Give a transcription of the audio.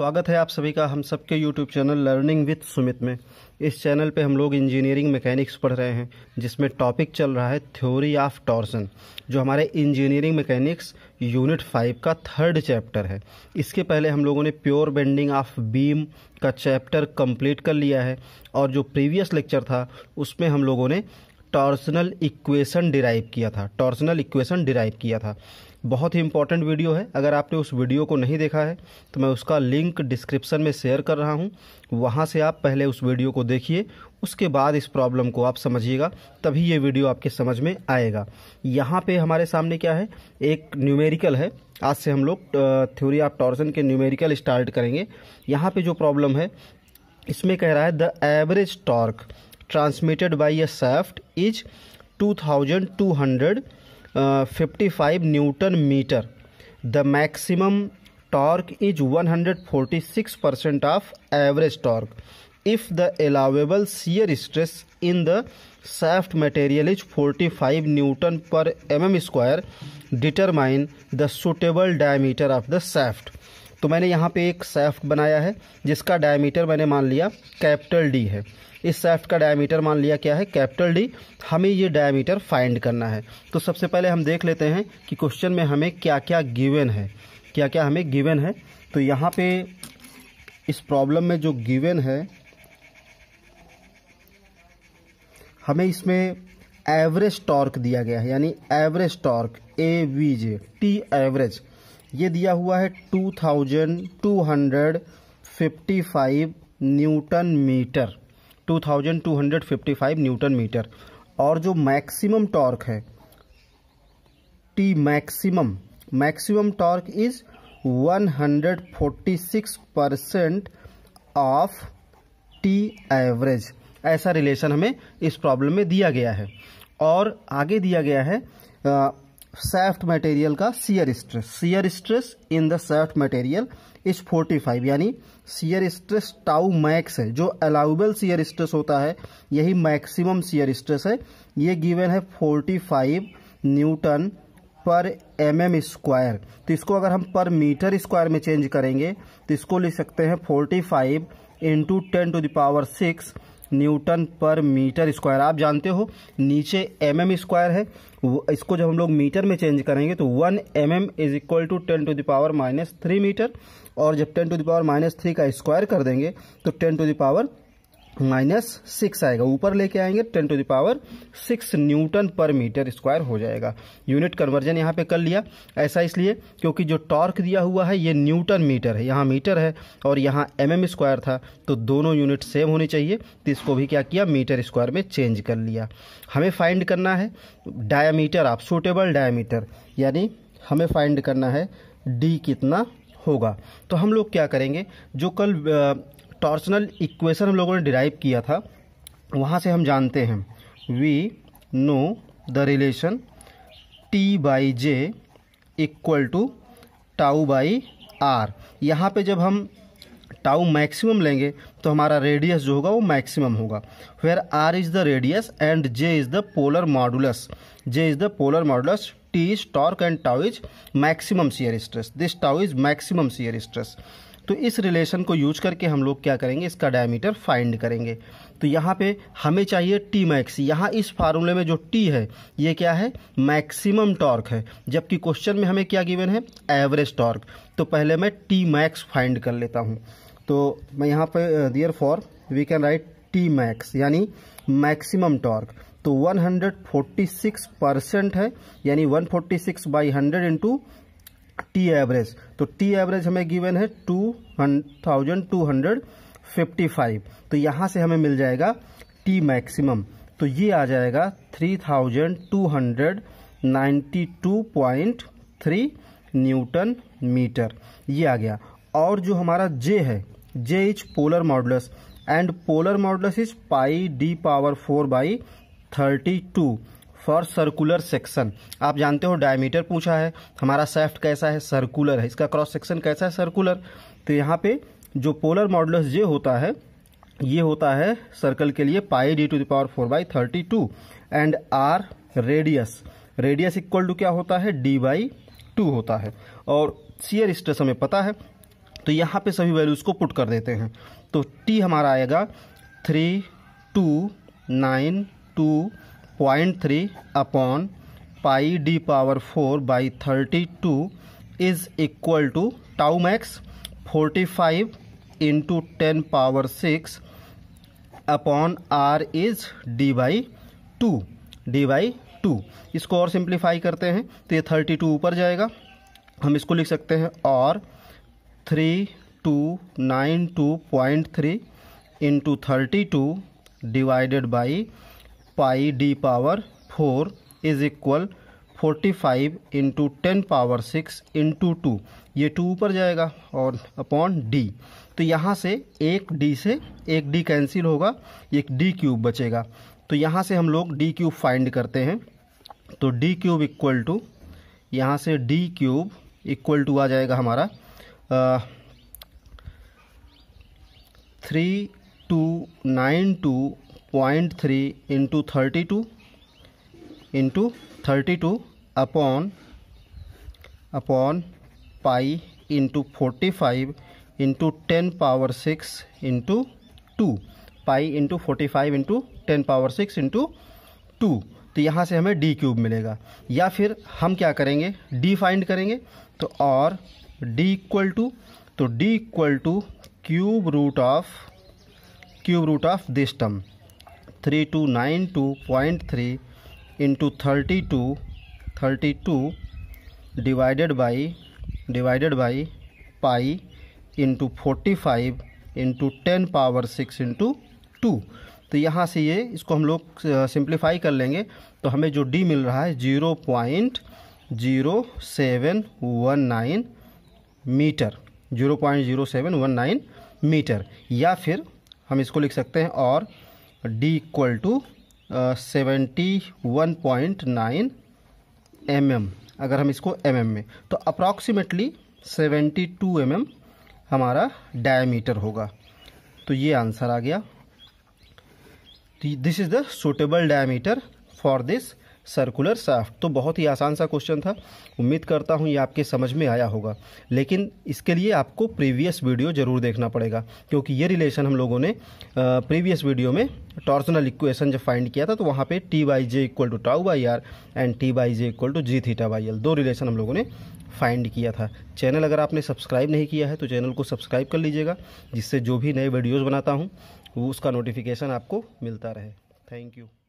स्वागत है आप सभी का हम सबके YouTube channel learning with Sumit में इस चैनल पे हम लोग इंजीनियरिंग मैकेनिक्स पढ़ रहे हैं जिसमें टॉपिक चल रहा है थ्योरी ऑफ टॉर्सन जो हमारे इंजीनियरिंग मैकेनिक्स यूनिट फाइव का थर्ड चैप्टर है इसके पहले हम लोगों ने प्योर बेंडिंग ऑफ बीम का चैप्टर कंप्लीट कर लिया है और जो प्रीवियस लेक्चर था उसमें हम लोगों ने टॉर्सनल इक्वेशन डिराइव किया था टॉर्सनल इक्वेशन डिराइव किया था बहुत ही इंपॉर्टेंट वीडियो है अगर आपने उस वीडियो को नहीं देखा है तो मैं उसका लिंक डिस्क्रिप्शन में शेयर कर रहा हूँ वहाँ से आप पहले उस वीडियो को देखिए उसके बाद इस प्रॉब्लम को आप समझिएगा तभी ये वीडियो आपके समझ में आएगा यहाँ पे हमारे सामने क्या है एक न्यूमेरिकल है आज से हम लोग थ्योरी ऑफ टॉर्जन के न्यूमेरिकल स्टार्ट करेंगे यहाँ पे जो प्रॉब्लम है इसमें कह रहा है the average torque transmitted by a shaft is two thousand two hundred 55 newton meter the maximum torque is 146 percent of average torque if the allowable shear stress in the shaft material is 45 newton per mm square determine the suitable diameter of the shaft तो मैंने यहाँ पे एक सेफ्ट बनाया है जिसका diameter मैंने मान लिया कैपिटल डी है इस सेफ्ट का डायमीटर मान लिया क्या है कैपिटल डी हमें ये डायमीटर फाइंड करना है तो सबसे पहले हम देख लेते हैं कि क्वेश्चन में हमें क्या क्या गिवन है क्या क्या हमें गिवन है तो यहाँ पे इस प्रॉब्लम में जो गिवन है हमें इसमें एवरेज टॉर्क दिया गया है यानी average torque A V G T average ये दिया हुआ है 2255 न्यूटन मीटर 2255 न्यूटन मीटर और जो मैक्सिमम टॉर्क है T maximum maximum torque is 146 percent of T average ऐसा रिलेशन हमें इस प्रॉब्लम में दिया गया है और आगे दिया गया है सेफ्ट मटेरियल का shear stress shear stress in the shaft material is 45 यानी सीयर स्ट्रेस टाउ मैक्स है जो अलाउबल सीयर स्ट्रेस होता है यही मैक्सिमम सीयर स्ट्रेस है ये गिवन है 45 न्यूटन पर एम एम स्क्वायर तो इसको अगर हम पर मीटर स्क्वायर में चेंज करेंगे तो इसको लिख सकते हैं 45 five into ten to the power six newton per meter square आप जानते हो नीचे एम mm एम स्क्वायर है इसको जब हम लोग मीटर में चेंज करेंगे तो one M M is equal to ten to the power minus three meter और जब ten to the power minus three का स्क्वायर कर देंगे तो ten to the power minus six आएगा ऊपर लेके आएंगे ten to the power six newton per meter square हो जाएगा यूनिट कन्वर्जन यहाँ पे कर लिया ऐसा इसलिए क्योंकि जो टॉर्क दिया हुआ है ये न्यूटन मीटर है यहाँ मीटर है और यहाँ एम एम स्क्वायर था तो दोनों यूनिट सेम होनी चाहिए तो इसको भी क्या किया मीटर स्क्वायर में चेंज कर लिया हमें फाइंड करना है डायामीटर आप सूटेबल डायामीटर यानी हमें फाइंड करना है डी कितना होगा तो हम लोग क्या करेंगे जो कल टॉर्सनल इक्वेशन हम लोगों ने डिराइव किया था वहाँ से हम जानते हैं we know the relation T by J equal to tau by R यहाँ पे जब हम टाउ मैक्सिमम लेंगे तो हमारा रेडियस जो होगा वो मैक्सिमम होगा where R is the radius and J is the polar modulus J is the polar modulus T is torque and tau is maximum shear stress this tau is maximum shear stress तो इस relation को use करके हम लोग क्या करेंगे इसका diameter find करेंगे तो यहाँ पे हमें चाहिए टी मैक्स यहाँ इस फार्मूले में जो टी है ये क्या है मैक्सिमम टॉर्क है जबकि क्वेश्चन में हमें क्या गिवन है एवरेज टॉर्क तो पहले मैं टी मैक्स फाइंड कर लेता हूँ तो मैं यहाँ पे therefore we can write T max यानी मैक्सिमम टॉर्क तो 146 परसेंट है यानी 146 forty six by hundred into T average तो टी एवरेज हमें गिवन है two thousand two hundred fifty five तो यहाँ से हमें मिल जाएगा टी मैक्सिमम तो ये आ जाएगा three thousand two hundred ninety two point three newton meter ये आ गया और जो हमारा जे है J is polar modulus and polar modulus is pi D power four by thirty two for circular section आप जानते हो डायमीटर पूछा है हमारा सेफ्ट कैसा है सर्कुलर है इसका क्रॉस सेक्शन कैसा है सर्कुलर तो यहाँ पे जो पोलर मॉडल ये होता है ये होता है सर्कल के लिए pi D to the power four by thirty two and R radius radius equal to क्या होता है डी बाई टू होता है और सीयर स्ट्रेस हमें पता है तो यहाँ पे सभी वैल्यूज़ को पुट कर देते हैं तो टी हमारा आएगा three two nine two point three upon pi D power four by thirty two is equal to tau max forty five into ten power six upon R is D by two D by two इसको और simplify करते हैं तो ये thirty two ऊपर जाएगा हम इसको लिख सकते हैं और three two nine two point three into thirty two divided by pi D power four is equal forty five into ten power six into two ये टू ऊपर जाएगा और अपॉन डी तो यहाँ से एक डी से एक डी कैंसिल होगा एक डी क्यूब बचेगा तो यहाँ से हम लोग डी क्यूब फाइंड करते हैं तो डी क्यूब इक्वल टू यहाँ से डी क्यूब इक्वल टू आ जाएगा हमारा three two nine two point three into thirty two into thirty two upon upon pi into forty five into ten power six into two pi into forty five into ten power six into two तो यहाँ से हमें D cube मिलेगा या फिर हम क्या करेंगे डी फाइंड करेंगे तो और डी इक्वल टू तो D equal to cube root of cube root of this term three two nine two point three into thirty two thirty two divided by divided by pi into forty five into ten power six into two तो यहाँ से ये इसको हम लोग simplify कर लेंगे तो हमें जो डी मिल रहा है zero point zero seven one nine meter zero point zero seven one nine meter या फिर हम इसको लिख सकते हैं और D equal to seventy one point nine M M अगर हम इसको एम एम में तो approximately seventy two M M हमारा डायमीटर होगा तो ये आंसर आ गया this is the suitable diameter for this circular shaft तो बहुत ही आसान सा क्वेश्चन था उम्मीद करता हूँ ये आपके समझ में आया होगा लेकिन इसके लिए आपको प्रीवियस वीडियो ज़रूर देखना पड़ेगा क्योंकि ये रिलेशन हम लोगों ने प्रीवियस वीडियो में टॉर्सनल इक्वेशन जब फाइंड किया था तो वहाँ पे T by J equal to tau by R and T by J equal to G theta by L दो रिलेशन हम लोगों ने फाइंड किया था चैनल अगर आपने सब्सक्राइब नहीं किया है तो चैनल को सब्सक्राइब कर लीजिएगा जिससे जो भी नए वीडियोज़ बनाता हूँ उसका नोटिफिकेशन आपको मिलता रहे थैंक यू